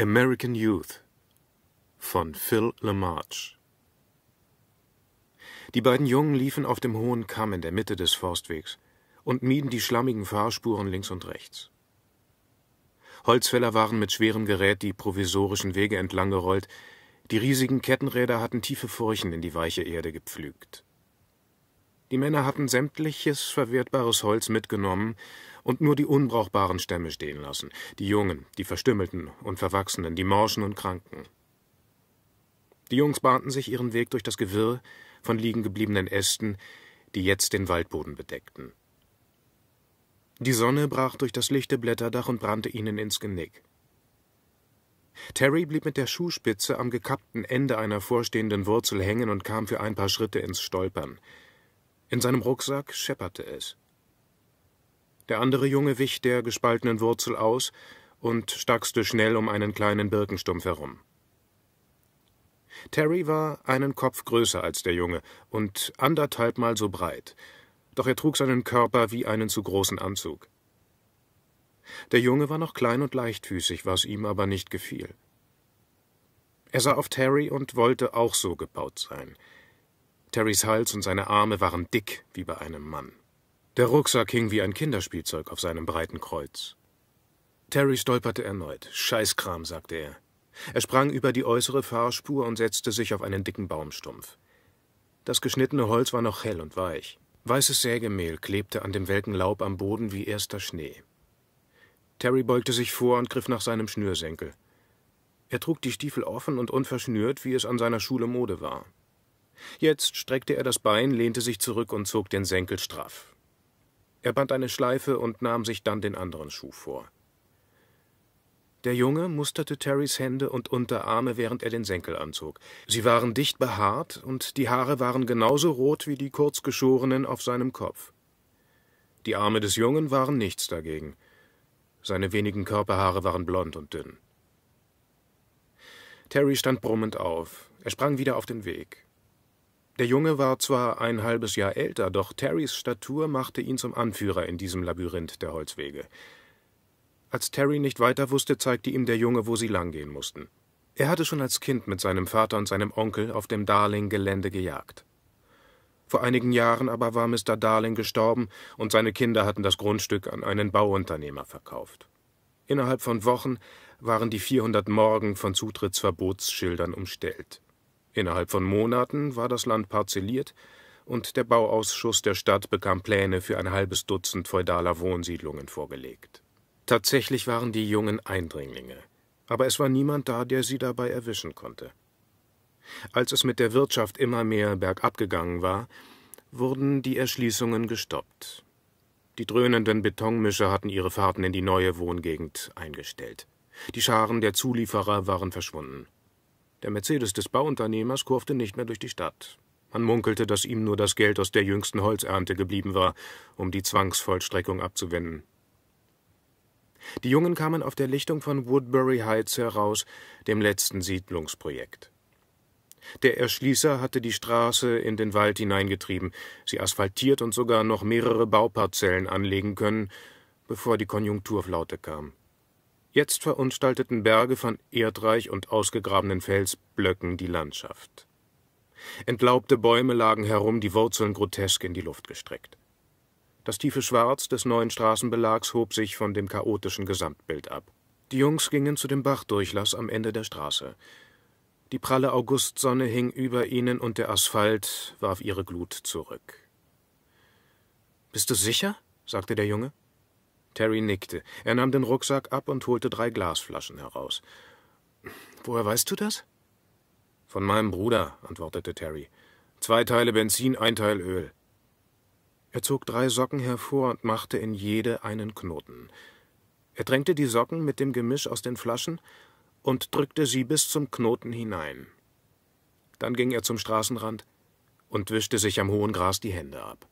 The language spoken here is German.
American Youth von Phil LaMarche Die beiden Jungen liefen auf dem hohen Kamm in der Mitte des Forstwegs und mieden die schlammigen Fahrspuren links und rechts. Holzfäller waren mit schwerem Gerät die provisorischen Wege entlanggerollt, die riesigen Kettenräder hatten tiefe Furchen in die weiche Erde gepflügt. Die Männer hatten sämtliches verwertbares Holz mitgenommen und nur die unbrauchbaren Stämme stehen lassen, die Jungen, die Verstümmelten und Verwachsenen, die Morschen und Kranken. Die Jungs bahnten sich ihren Weg durch das Gewirr von liegengebliebenen Ästen, die jetzt den Waldboden bedeckten. Die Sonne brach durch das lichte Blätterdach und brannte ihnen ins Genick. Terry blieb mit der Schuhspitze am gekappten Ende einer vorstehenden Wurzel hängen und kam für ein paar Schritte ins Stolpern. In seinem Rucksack schepperte es. Der andere Junge wich der gespaltenen Wurzel aus und stackste schnell um einen kleinen Birkenstumpf herum. Terry war einen Kopf größer als der Junge und anderthalbmal so breit, doch er trug seinen Körper wie einen zu großen Anzug. Der Junge war noch klein und leichtfüßig, was ihm aber nicht gefiel. Er sah auf Terry und wollte auch so gebaut sein – Terrys Hals und seine Arme waren dick wie bei einem Mann. Der Rucksack hing wie ein Kinderspielzeug auf seinem breiten Kreuz. Terry stolperte erneut. Scheißkram, sagte er. Er sprang über die äußere Fahrspur und setzte sich auf einen dicken Baumstumpf. Das geschnittene Holz war noch hell und weich. Weißes Sägemehl klebte an dem welken Laub am Boden wie erster Schnee. Terry beugte sich vor und griff nach seinem Schnürsenkel. Er trug die Stiefel offen und unverschnürt, wie es an seiner Schule Mode war. Jetzt streckte er das Bein, lehnte sich zurück und zog den Senkel straff. Er band eine Schleife und nahm sich dann den anderen Schuh vor. Der Junge musterte Terrys Hände und Unterarme, während er den Senkel anzog. Sie waren dicht behaart und die Haare waren genauso rot wie die kurzgeschorenen auf seinem Kopf. Die Arme des Jungen waren nichts dagegen. Seine wenigen Körperhaare waren blond und dünn. Terry stand brummend auf. Er sprang wieder auf den Weg. Der Junge war zwar ein halbes Jahr älter, doch Terrys Statur machte ihn zum Anführer in diesem Labyrinth der Holzwege. Als Terry nicht weiter wusste, zeigte ihm der Junge, wo sie langgehen mussten. Er hatte schon als Kind mit seinem Vater und seinem Onkel auf dem Darling-Gelände gejagt. Vor einigen Jahren aber war Mr. Darling gestorben und seine Kinder hatten das Grundstück an einen Bauunternehmer verkauft. Innerhalb von Wochen waren die 400 Morgen von Zutrittsverbotsschildern umstellt. Innerhalb von Monaten war das Land parzelliert und der Bauausschuss der Stadt bekam Pläne für ein halbes Dutzend feudaler Wohnsiedlungen vorgelegt. Tatsächlich waren die Jungen Eindringlinge, aber es war niemand da, der sie dabei erwischen konnte. Als es mit der Wirtschaft immer mehr bergab gegangen war, wurden die Erschließungen gestoppt. Die dröhnenden Betonmischer hatten ihre Fahrten in die neue Wohngegend eingestellt. Die Scharen der Zulieferer waren verschwunden. Der Mercedes des Bauunternehmers kurfte nicht mehr durch die Stadt. Man munkelte, dass ihm nur das Geld aus der jüngsten Holzernte geblieben war, um die Zwangsvollstreckung abzuwenden. Die Jungen kamen auf der Lichtung von Woodbury Heights heraus, dem letzten Siedlungsprojekt. Der Erschließer hatte die Straße in den Wald hineingetrieben, sie asphaltiert und sogar noch mehrere Bauparzellen anlegen können, bevor die Konjunkturflaute kam. Jetzt verunstalteten Berge von erdreich und ausgegrabenen Felsblöcken die Landschaft. Entlaubte Bäume lagen herum, die Wurzeln grotesk in die Luft gestreckt. Das tiefe Schwarz des neuen Straßenbelags hob sich von dem chaotischen Gesamtbild ab. Die Jungs gingen zu dem Bachdurchlass am Ende der Straße. Die pralle Augustsonne hing über ihnen und der Asphalt warf ihre Glut zurück. Bist du sicher? sagte der Junge. Terry nickte. Er nahm den Rucksack ab und holte drei Glasflaschen heraus. Woher weißt du das? Von meinem Bruder, antwortete Terry. Zwei Teile Benzin, ein Teil Öl. Er zog drei Socken hervor und machte in jede einen Knoten. Er drängte die Socken mit dem Gemisch aus den Flaschen und drückte sie bis zum Knoten hinein. Dann ging er zum Straßenrand und wischte sich am hohen Gras die Hände ab.